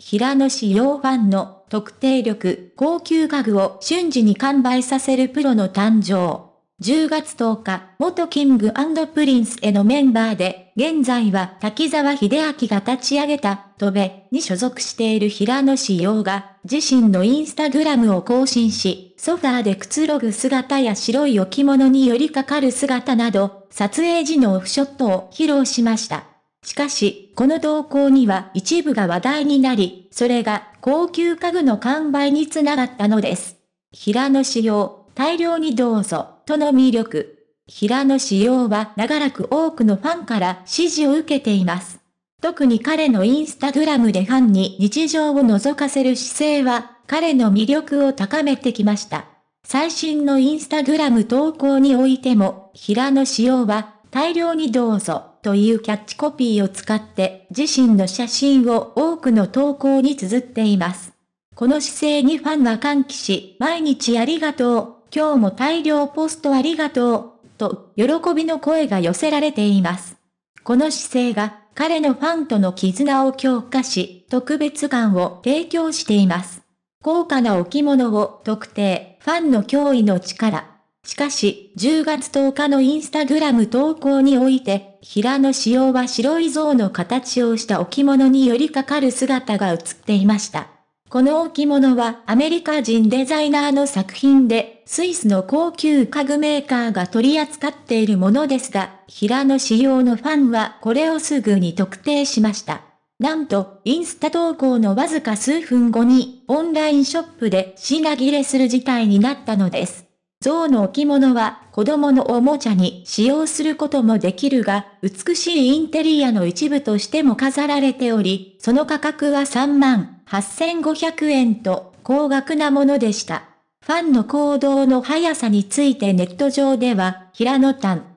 平野紫耀ファンの特定力、高級家具を瞬時に完売させるプロの誕生。10月10日、元キングプリンスへのメンバーで、現在は滝沢秀明が立ち上げた、戸部に所属している平野紫耀が、自身のインスタグラムを更新し、ソファーでくつろぐ姿や白い置物に寄りかかる姿など、撮影時のオフショットを披露しました。しかし、この投稿には一部が話題になり、それが高級家具の完売につながったのです。平野仕様、大量にどうぞ、との魅力。平野仕様は長らく多くのファンから支持を受けています。特に彼のインスタグラムでファンに日常を覗かせる姿勢は、彼の魅力を高めてきました。最新のインスタグラム投稿においても、平野仕様は、大量にどうぞ、というキャッチコピーを使って自身の写真を多くの投稿に綴っています。この姿勢にファンは歓喜し、毎日ありがとう、今日も大量ポストありがとう、と喜びの声が寄せられています。この姿勢が彼のファンとの絆を強化し、特別感を提供しています。高価な置物を特定、ファンの脅威の力、しかし、10月10日のインスタグラム投稿において、平野紫耀は白い像の形をした置物に寄りかかる姿が映っていました。この置物はアメリカ人デザイナーの作品で、スイスの高級家具メーカーが取り扱っているものですが、平野仕様のファンはこれをすぐに特定しました。なんと、インスタ投稿のわずか数分後に、オンラインショップで品切れする事態になったのです。象の置物は子供のおもちゃに使用することもできるが、美しいインテリアの一部としても飾られており、その価格は3万8500円と高額なものでした。ファンの行動の速さについてネット上では、平野ん、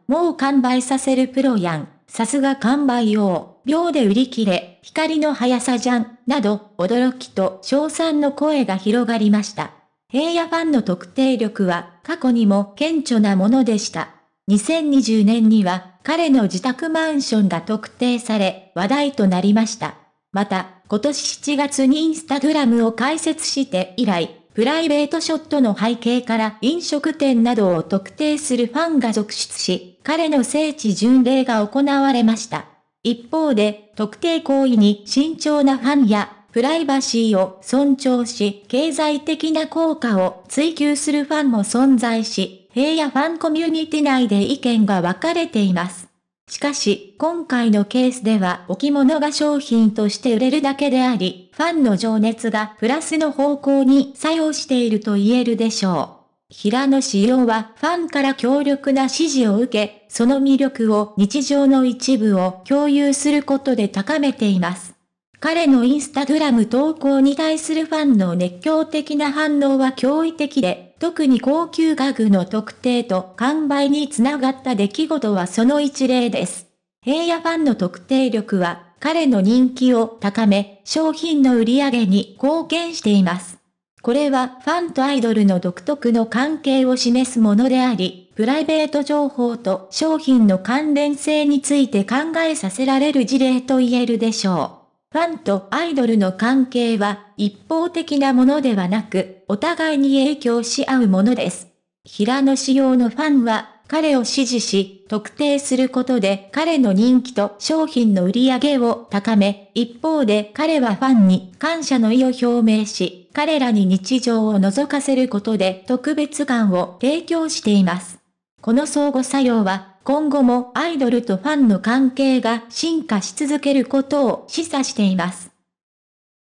もう完売させるプロやん、さすが完売王、秒で売り切れ、光の速さじゃん、など、驚きと称賛の声が広がりました。平野ファンの特定力は過去にも顕著なものでした。2020年には彼の自宅マンションが特定され話題となりました。また、今年7月にインスタグラムを開設して以来、プライベートショットの背景から飲食店などを特定するファンが続出し、彼の聖地巡礼が行われました。一方で、特定行為に慎重なファンやプライバシーを尊重し、経済的な効果を追求するファンも存在し、平野ファンコミュニティ内で意見が分かれています。しかし、今回のケースでは置物が商品として売れるだけであり、ファンの情熱がプラスの方向に作用していると言えるでしょう。平野仕様はファンから強力な支持を受け、その魅力を日常の一部を共有することで高めています。彼のインスタグラム投稿に対するファンの熱狂的な反応は驚異的で、特に高級家具の特定と完売につながった出来事はその一例です。平野ファンの特定力は、彼の人気を高め、商品の売り上げに貢献しています。これはファンとアイドルの独特の関係を示すものであり、プライベート情報と商品の関連性について考えさせられる事例と言えるでしょう。ファンとアイドルの関係は一方的なものではなく、お互いに影響し合うものです。平野仕様のファンは、彼を支持し、特定することで彼の人気と商品の売り上げを高め、一方で彼はファンに感謝の意を表明し、彼らに日常を覗かせることで特別感を提供しています。この相互作用は今後もアイドルとファンの関係が進化し続けることを示唆しています。